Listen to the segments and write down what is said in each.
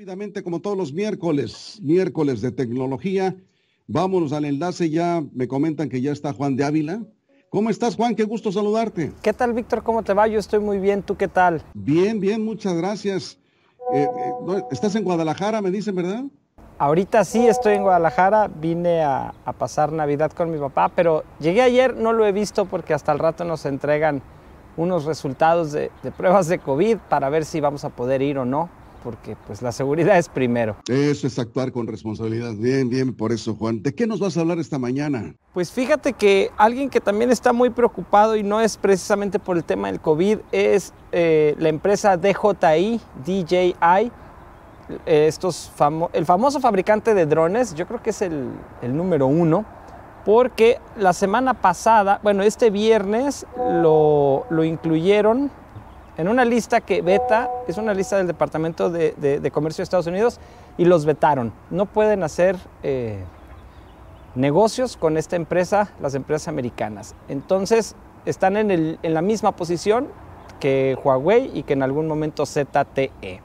Rápidamente, como todos los miércoles, miércoles de tecnología, vámonos al enlace. Ya me comentan que ya está Juan de Ávila. ¿Cómo estás, Juan? Qué gusto saludarte. ¿Qué tal, Víctor? ¿Cómo te va? Yo estoy muy bien. ¿Tú qué tal? Bien, bien, muchas gracias. Eh, eh, estás en Guadalajara, me dicen, ¿verdad? Ahorita sí estoy en Guadalajara, vine a, pasar Navidad con mi papá, pero llegué ayer, no lo he visto porque hasta el rato nos entregan unos resultados de pruebas de COVID para ver si vamos a poder ir o no porque pues la seguridad es primero. Eso es actuar con responsabilidad. Bien, bien, por eso Juan. ¿De qué nos vas a hablar esta mañana? Pues fíjate que alguien que también está muy preocupado y no es precisamente por el tema del COVID es eh, la empresa DJI, DJI, estos el famoso fabricante de drones, yo creo que es el, número uno porque la semana pasada, bueno, este viernes lo, lo incluyeron en una lista que veta, es una lista del Departamento de, Comercio de Estados Unidos, y los vetaron. No pueden hacer eh, negocios con esta empresa, las empresas americanas. Entonces, están en, en la misma posición que Huawei y que en algún momento ZTE.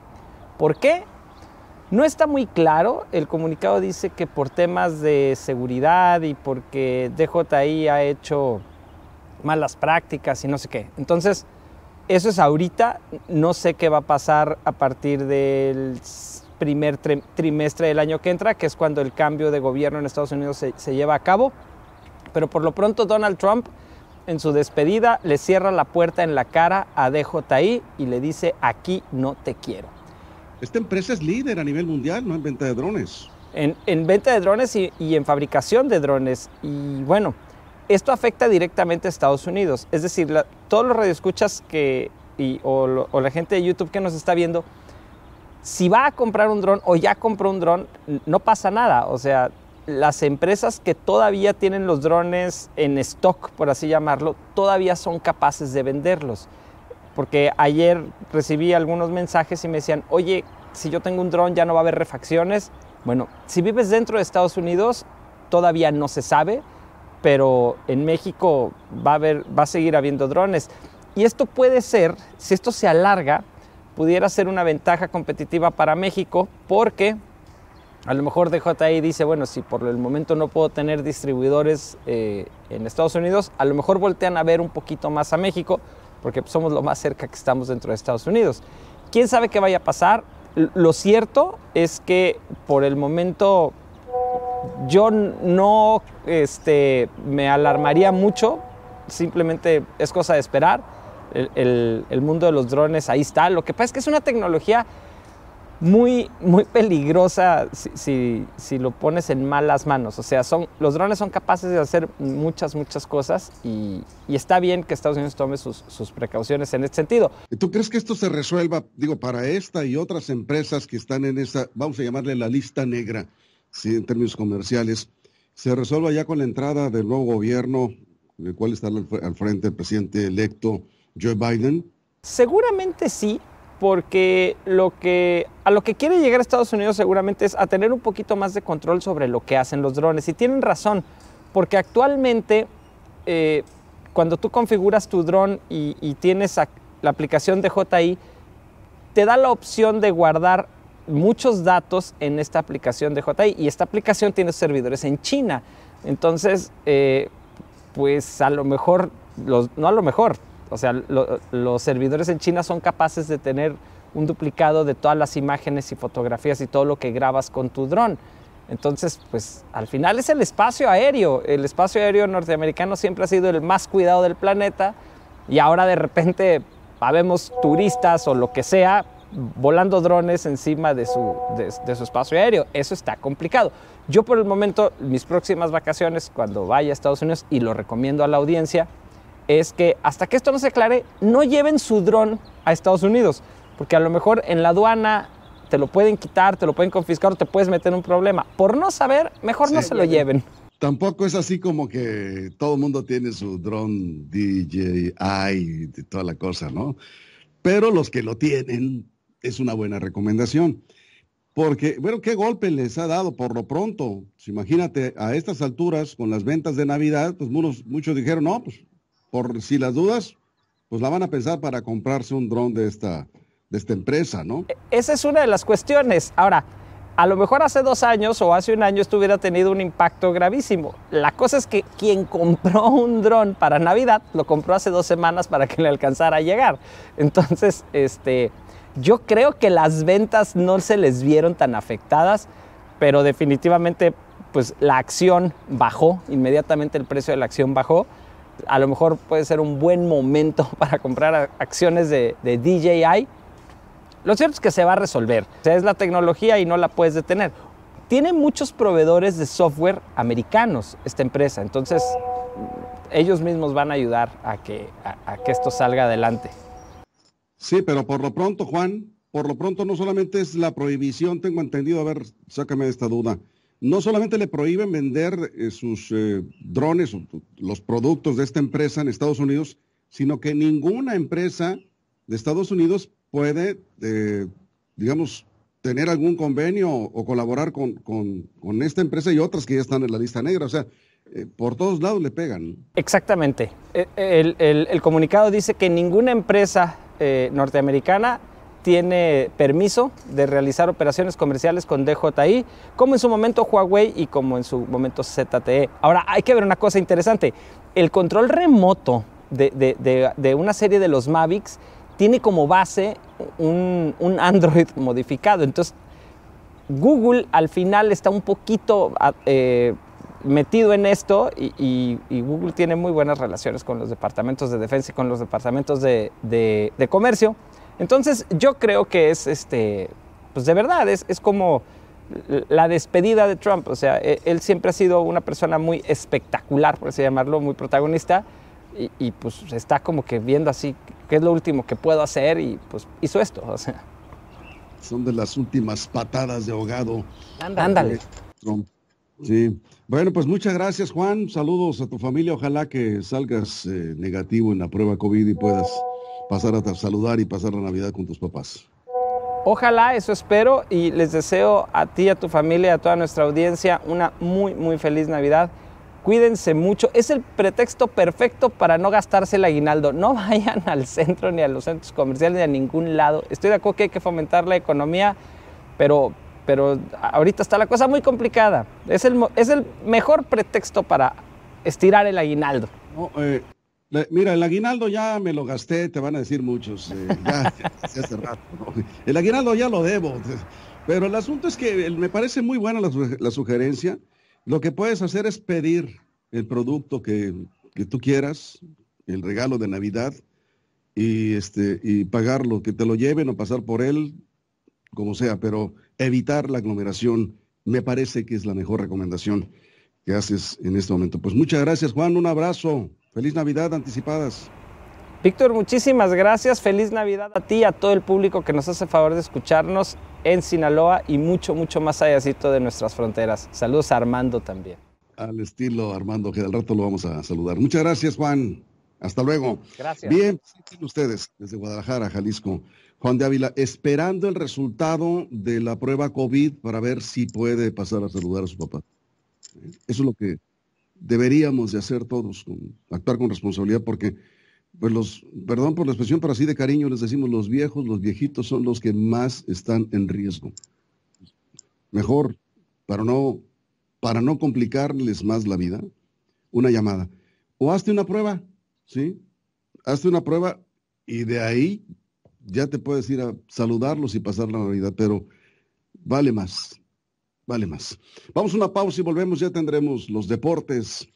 ¿Por qué? No está muy claro, el comunicado dice que por temas de seguridad y porque DJI ha hecho malas prácticas y no sé qué. Entonces, eso es ahorita, no sé qué va a pasar a partir del primer trimestre del año que entra, que es cuando el cambio de gobierno en Estados Unidos se, lleva a cabo. Pero por lo pronto Donald Trump en su despedida le cierra la puerta en la cara a DJI y le dice, aquí no te quiero. Esta empresa es líder a nivel mundial, ¿no? En venta de drones. En, venta de drones y, y, en fabricación de drones. Y bueno, esto afecta directamente a Estados Unidos, es decir, todos los radioescuchas que, o la gente de YouTube que nos está viendo, si va a comprar un dron o ya compró un dron, no pasa nada. O sea, las empresas que todavía tienen los drones en stock, por así llamarlo, todavía son capaces de venderlos. Porque ayer recibí algunos mensajes y me decían, oye, si yo tengo un dron ya no va a haber refacciones. Bueno, si vives dentro de Estados Unidos, todavía no se sabe pero en México va a, haber, va a seguir habiendo drones. Y esto puede ser, si esto se alarga, pudiera ser una ventaja competitiva para México porque a lo mejor DJI dice, bueno, si por el momento no puedo tener distribuidores eh, en Estados Unidos, a lo mejor voltean a ver un poquito más a México porque somos lo más cerca que estamos dentro de Estados Unidos. ¿Quién sabe qué vaya a pasar? Lo cierto es que por el momento yo no este, me alarmaría mucho, simplemente es cosa de esperar. El, mundo de los drones ahí está. Lo que pasa es que es una tecnología muy, muy peligrosa si, lo pones en malas manos. O sea, son, los drones son capaces de hacer muchas, muchas cosas y, está bien que Estados Unidos tome sus, precauciones en este sentido. ¿Tú crees que esto se resuelva, digo, para esta y otras empresas que están en esa, vamos a llamarle la lista negra? en términos comerciales, se resuelva ya con la entrada del nuevo gobierno, en el cual está al frente el presidente electo Joe Biden? Seguramente sí, porque lo que, a lo que quiere llegar Estados Unidos seguramente es a tener un poquito más de control sobre lo que hacen los drones. Y tienen razón, porque actualmente eh, cuando tú configuras tu dron y, y, tienes la aplicación de JI, te da la opción de guardar muchos datos en esta aplicación de JI y esta aplicación tiene servidores en China. Entonces, eh, pues a lo mejor, no a lo mejor, o sea, los servidores en China son capaces de tener un duplicado de todas las imágenes y fotografías y todo lo que grabas con tu dron. Entonces, pues al final es el espacio aéreo. El espacio aéreo norteamericano siempre ha sido el más cuidado del planeta y ahora de repente, vemos turistas o lo que sea, volando drones encima de su, de, su espacio aéreo. Eso está complicado. Yo por el momento, mis próximas vacaciones, cuando vaya a Estados Unidos, y lo recomiendo a la audiencia, es que hasta que esto no se aclare, no lleven su dron a Estados Unidos, porque a lo mejor en la aduana te lo pueden quitar, te lo pueden confiscar o te puedes meter en un problema. Por no saber, mejor no se lo lleven. Tampoco es así como que todo el mundo tiene su dron DJI y toda la cosa, ¿no? Pero los que lo tienen, es una buena recomendación. Porque, bueno, qué golpe les ha dado por lo pronto. imagínate, a estas alturas, con las ventas de Navidad, pues muchos, dijeron, no, pues por si las dudas, pues la van a pensar para comprarse un dron de esta, de esta empresa, ¿no? E, esa es una de las cuestiones. Ahora, a lo mejor hace dos años o hace un año esto hubiera tenido un impacto gravísimo. La cosa es que quien compró un dron para Navidad lo compró hace dos semanas para que le alcanzara a llegar. Entonces, este, yo creo que las ventas no se les vieron tan afectadas, pero definitivamente pues la acción bajó, inmediatamente el precio de la acción bajó. A lo mejor puede ser un buen momento para comprar acciones de, DJI. Lo cierto es que se va a resolver. O sea, es la tecnología y no la puedes detener. Tiene muchos proveedores de software americanos esta empresa, entonces ellos mismos van a ayudar a que esto salga adelante. Sí, pero por lo pronto, Juan, por lo pronto no solamente es la prohibición, tengo entendido, a ver, sácame de esta duda, no solamente le prohíben vender eh, sus eh, drones drones, los productos de esta empresa en Estados Unidos, sino que ninguna empresa de Estados Unidos puede, eh, digamos, tener algún convenio o colaborar con, esta empresa y otras que ya están en la lista negra. O sea, por todos lados le pegan. Exactamente. E, e, el, comunicado dice que ninguna empresa eh, norteamericana tiene permiso de realizar operaciones comerciales con DJI, como en su momento Huawei y como en su momento ZTE. Ahora, hay que ver una cosa interesante. El control remoto de, una serie de los Mavics tiene como base un, Android modificado. Entonces, Google al final está un poquito ah, eh, metido en esto y, Google tiene muy buenas relaciones con los departamentos de defensa y con los departamentos de, comercio. Entonces yo creo que es, este, pues de verdad, es, es, como la despedida de Trump. O sea, e, él siempre ha sido una persona muy espectacular, por así llamarlo, muy protagonista. Y, pues está como que viendo así qué es lo último que puedo hacer y pues hizo esto. O sea. Son de las últimas patadas de ahogado. Ándale. Sí. Bueno, pues muchas gracias, Juan. Saludos a tu familia. Ojalá que salgas eh, negativo en la prueba COVID y puedas pasar a saludar y pasar la Navidad con tus papás. Ojalá, eso espero y les deseo a ti, a tu familia, a toda nuestra audiencia una muy, muy feliz Navidad. Cuídense mucho. Es el pretexto perfecto para no gastarse el aguinaldo. No vayan al centro ni a los centros comerciales ni a ningún lado. Estoy de acuerdo que hay que fomentar la economía, pero pero ahorita está la cosa muy complicada. Es el, es el mejor pretexto para estirar el aguinaldo. Eh, mira, el aguinaldo ya me lo gasté, te van a decir muchos. Eh, el aguinaldo ya lo debo. Pero el asunto es que me parece muy buena la, la sugerencia. Lo que puedes hacer es pedir el producto que, que tú quieras, el regalo de Navidad, y, este, y pagarlo, que te lo lleven o pasar por él, como sea, pero evitar la aglomeración, me parece que es la mejor recomendación que haces en este momento. Pues muchas gracias, Juan. Un abrazo. Feliz Navidad anticipadas. Víctor, muchísimas gracias. Feliz Navidad a ti y a todo el público que nos hace favor de escucharnos en Sinaloa y mucho, mucho más allá de nuestras fronteras. Saludos a Armando también. Al estilo Armando, que al rato lo vamos a saludar. Muchas gracias, Juan. Hasta luego. Gracias. Bien, pues, ustedes desde Guadalajara, Jalisco. Juan de Ávila, esperando el resultado de la prueba COVID para ver si puede pasar a saludar a su papá. Eh, eso es lo que deberíamos de hacer todos, actuar con responsabilidad, porque, pues los, perdón por la expresión, pero así de cariño les decimos, los viejos, los viejitos son los que más están en riesgo. Mejor, para no, para no complicarles más la vida, una llamada. O hazte una prueba, ¿sí? Hazte una prueba y de ahí ya te puedes ir a saludarlos y pasar la Navidad, pero vale más, vale más. Vamos a una pausa y volvemos, ya tendremos los deportes